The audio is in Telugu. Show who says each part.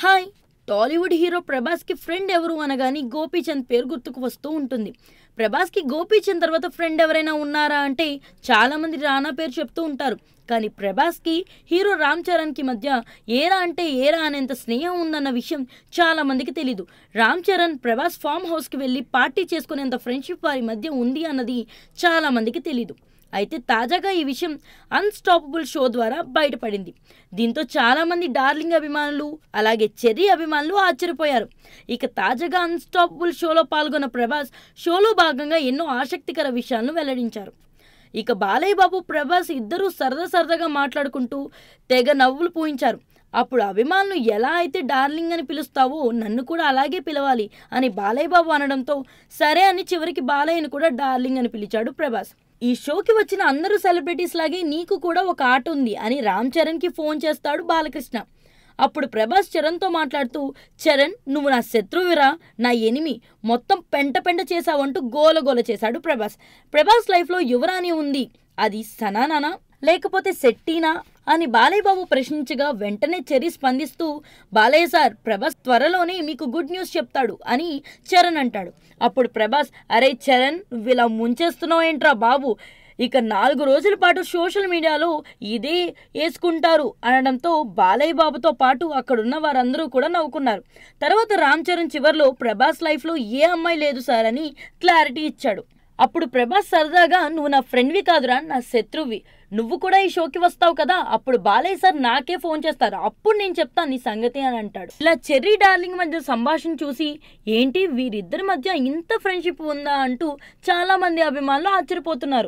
Speaker 1: హాయ్ టాలీవుడ్ హీరో ప్రభాస్కి ఫ్రెండ్ ఎవరు అనగాని గోపీచంద్ పేరు గుర్తుకు వస్తూ ఉంటుంది ప్రభాస్కి గోపీచంద్ తర్వాత ఫ్రెండ్ ఎవరైనా ఉన్నారా అంటే చాలామంది రానా పేరు చెప్తూ ఉంటారు కానీ ప్రభాస్కి హీరో రామ్ చరణ్కి మధ్య ఏరా అంటే ఏరా అనేంత స్నేహం ఉందన్న విషయం చాలామందికి తెలీదు రామ్ చరణ్ ప్రభాస్ ఫామ్ హౌస్కి వెళ్ళి పార్టీ చేసుకునేంత ఫ్రెండ్షిప్ వారి మధ్య ఉంది అన్నది చాలామందికి తెలీదు అయితే తాజాగా ఈ విషయం అన్స్టాపబుల్ షో ద్వారా బయటపడింది దీంతో చాలామంది డార్లింగ్ అభిమానులు అలాగే చెర్రీ అభిమానులు ఆశ్చర్యపోయారు ఇక తాజాగా అన్స్టాపబుల్ షోలో పాల్గొన్న ప్రభాస్ షోలో భాగంగా ఎన్నో ఆసక్తికర విషయాలను వెల్లడించారు ఇక బాలయ్య బాబు ప్రభాస్ ఇద్దరూ సరదా సరదాగా మాట్లాడుకుంటూ తెగ నవ్వులు పూయించారు అప్పుడు అభిమానులు ఎలా అయితే డార్లింగ్ అని పిలుస్తావో నన్ను కూడా అలాగే పిలవాలి అని బాలయ్య బాబు అనడంతో సరే అని చివరికి బాలయ్యను కూడా డార్లింగ్ అని పిలిచాడు ప్రభాస్ ఈ షోకి వచ్చిన అందరూ సెలబ్రిటీస్ లాగే నీకు కూడా ఒక ఆట ఉంది అని రామ్ చరణ్కి ఫోన్ చేస్తాడు బాలకృష్ణ అప్పుడు ప్రభాస్ చరణ్తో మాట్లాడుతూ చరణ్ నువ్వు నా శత్రువురా నా ఎనిమి మొత్తం పెంట పెంట చేశావంటూ గోలగోల చేశాడు ప్రభాస్ ప్రభాస్ లైఫ్లో యువరాణి ఉంది అది సనానా లేకపోతే సెట్టీనా అని బాలయ్యబాబు ప్రశ్నించగా వెంటనే చెరి స్పందిస్తూ బాలయ్య సార్ ప్రభాస్ త్వరలోనే మీకు గుడ్ న్యూస్ చెప్తాడు అని చరణ్ అంటాడు అప్పుడు ప్రభాస్ అరే చరణ్ ఇలా ముంచేస్తున్నావు ఏంట్రా బాబు ఇక నాలుగు రోజుల పాటు సోషల్ మీడియాలో ఇదే వేసుకుంటారు అనడంతో బాలయ్య బాబుతో పాటు అక్కడున్న వారందరూ కూడా నవ్వుకున్నారు తర్వాత రామ్ చరణ్ చివరిలో ప్రభాస్ లైఫ్లో ఏ అమ్మాయి లేదు సార్ అని క్లారిటీ ఇచ్చాడు అప్పుడు ప్రభాస్ సరదాగా నువ్వు నా ఫ్రెండ్వి కాదురా నా శత్రువి నువ్వు కూడా ఈ షోకి వస్తావు కదా అప్పుడు బాలయ్య సార్ నాకే ఫోన్ చేస్తారు అప్పుడు నేను చెప్తాను నీ సంగతి అని అంటాడు ఇలా చెర్రీ డార్లింగ్ మధ్య సంభాషణ చూసి ఏంటి వీరిద్దరి మధ్య ఇంత ఫ్రెండ్షిప్ ఉందా అంటూ చాలామంది అభిమానులు ఆశ్చర్యపోతున్నారు